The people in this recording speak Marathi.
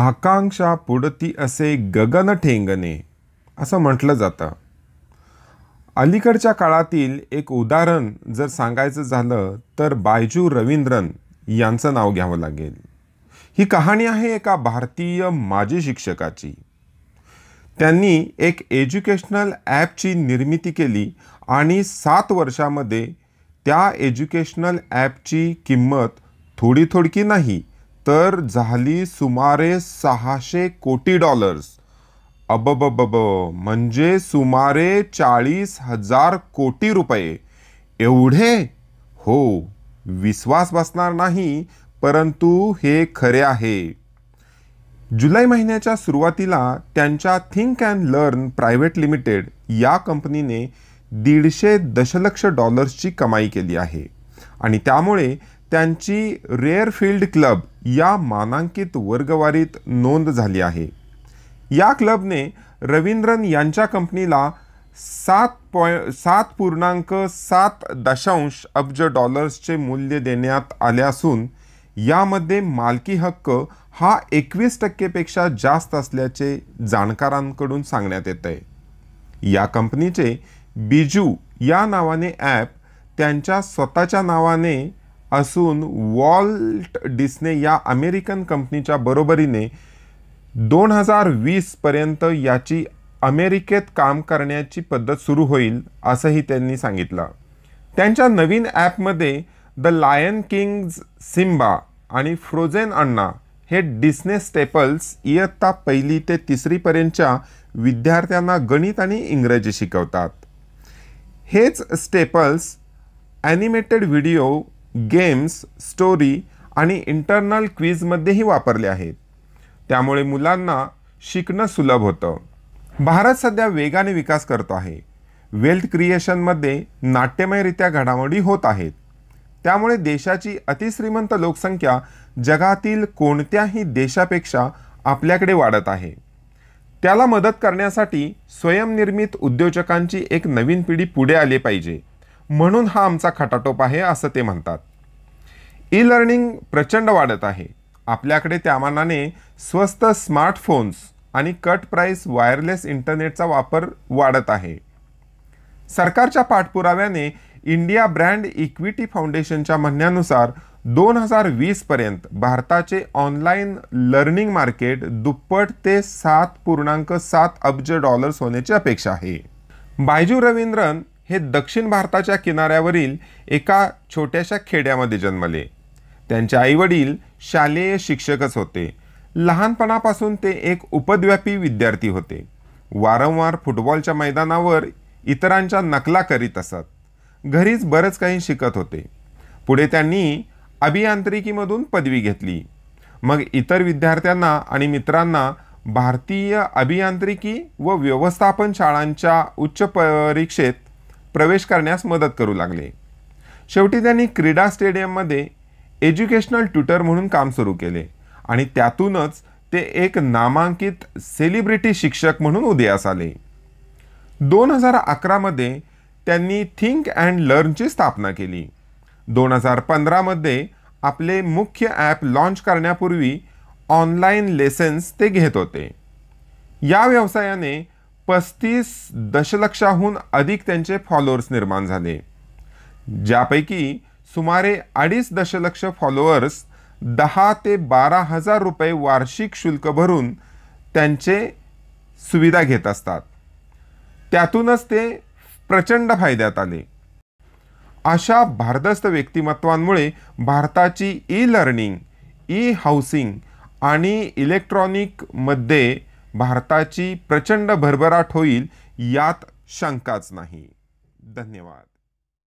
आकांक्षा पुढती असे गगन ठेंगणे असं म्हटलं जातं अलीकडच्या काळातील एक उदाहरण जर सांगायचं झालं तर बायजू रवींद्रन यांचं नाव घ्यावं लागेल ही कहाणी आहे एका भारतीय माजी शिक्षकाची त्यांनी एक एज्युकेशनल ॲपची निर्मिती केली आणि सात वर्षामध्ये त्या एज्युकेशनल ॲपची किंमत थोडी थोडकी नाही तर झाली सुमारे सहाशे कोटी डॉलर्स अबबबब म्हणजे सुमारे चाळीस हजार कोटी रुपये एवढे हो विश्वास बसणार नाही परंतु हे खरे आहे जुलै महिन्याच्या सुरुवातीला त्यांच्या think and learn private limited या कंपनीने दीडशे दशलक्ष डॉलर्सची कमाई केली आहे आणि त्यामुळे त्यांची रेअरफील्ड क्लब या मानांकित वर्गवारीत नोंद झाली आहे या क्लबने रवींद्रन यांच्या कंपनीला सात पॉय सात पूर्णांक सात दशांश अब्ज डॉलर्सचे मूल्य देण्यात आले असून यामध्ये मालकी हक्क हा एकवीस टक्केपेक्षा जास्त असल्याचे जाणकारांकडून सांगण्यात येत आहे या कंपनीचे बिजू या नावाने ॲप त्यांच्या स्वतःच्या नावाने असून वॉल्ट डिस्ने या अमेरिकन कंपनीच्या बरोबरीने दोन हजार वीसपर्यंत याची अमेरिकेत काम करण्याची पद्धत सुरू होईल असंही त्यांनी सांगितलं त्यांच्या नवीन ॲपमध्ये द लायन किंग्ज सिम्बा आणि फ्रोझेन अण्णा हे डिस्ने स्टेपल्स इयत्ता पहिली ते तिसरीपर्यंतच्या विद्यार्थ्यांना गणित आणि इंग्रजी शिकवतात हेच staples animated video games story आणि इंटरनल क्वीजमध्येही वापरले आहेत त्यामुळे मुलांना शिकणं सुलभ होतं भारत सध्या वेगाने विकास करतो आहे वेल्थ क्रिएशनमध्ये नाट्यमयरित्या घडामोडी होत आहेत त्यामुळे देशाची अतिश्रीमंत लोकसंख्या जगातील कोणत्याही देशापेक्षा आपल्याकडे वाढत आहे त्याला मदत करण्यासाठी स्वयंनिर्मित उद्योजकांची एक नवीन पिढी पुढे आली पाहिजे म्हणून हा आमचा खटाटोप आहे असं ते म्हणतात ई लर्निंग प्रचंड वाढत आहे आपल्याकडे त्यामानाने स्वस्त स्मार्टफोन्स आणि कट प्राईस वायरलेस इंटरनेटचा वापर वाढत आहे सरकारच्या पाठपुराव्याने इंडिया ब्रँड इक्विटी फाउंडेशनच्या म्हणण्यानुसार दोन हजार वीसपर्यंत भारताचे ऑनलाईन लर्निंग मार्केट दुप्पट ते सात पूर्णांक सात अब्ज डॉलर्स होण्याची अपेक्षा आहे बायजू रवींद्रन हे दक्षिण भारताच्या किनाऱ्यावरील एका छोट्याशा खेड्यामध्ये जन्मले त्यांचे आईवडील शालेय शिक्षकच होते लहानपणापासून ते एक उपद्व्यापी विद्यार्थी होते वारंवार फुटबॉलच्या मैदानावर इतरांच्या नकला करीत असत घरीच बरंच काही शिकत होते पुढे त्यांनी अभियांत्रिकीमधून पदवी घेतली मग इतर विद्यार्थ्यांना आणि मित्रांना भारतीय अभियांत्रिकी व व्यवस्थापन शाळांच्या उच्च परीक्षेत प्रवेश करण्यास मदत करू लागले शेवटी त्यांनी क्रीडा स्टेडियममध्ये एज्युकेशनल ट्युटर म्हणून काम सुरू केले आणि त्यातूनच ते एक नामांकित सेलिब्रिटी शिक्षक म्हणून उदयास आले दोन हजार अकरामध्ये त्यांनी थिंक अँड लर्नची स्थापना केली दोन हजार पंधरामध्ये आपले मुख्य ॲप लॉन्च करण्यापूर्वी ऑनलाईन लेसन्स ते घेत होते या व्यवसायाने पस्तीस दशलक्षाहून अधिक त्यांचे फॉलोअर्स निर्माण झाले ज्यापैकी सुमारे अडीच दशलक्ष फॉलोअर्स दहा ते बारा हजार रुपये वार्षिक शुल्क भरून त्यांचे सुविधा घेत असतात त्यातूनच ते प्रचंड फायद्यात आले अशा भारदस्त व्यक्तिमत्वांमुळे भारताची ई लर्निंग ई हाऊसिंग आणि इलेक्ट्रॉनिकमध्ये भारताची प्रचंड भरभराट होईल यात शंकाच नाही धन्यवाद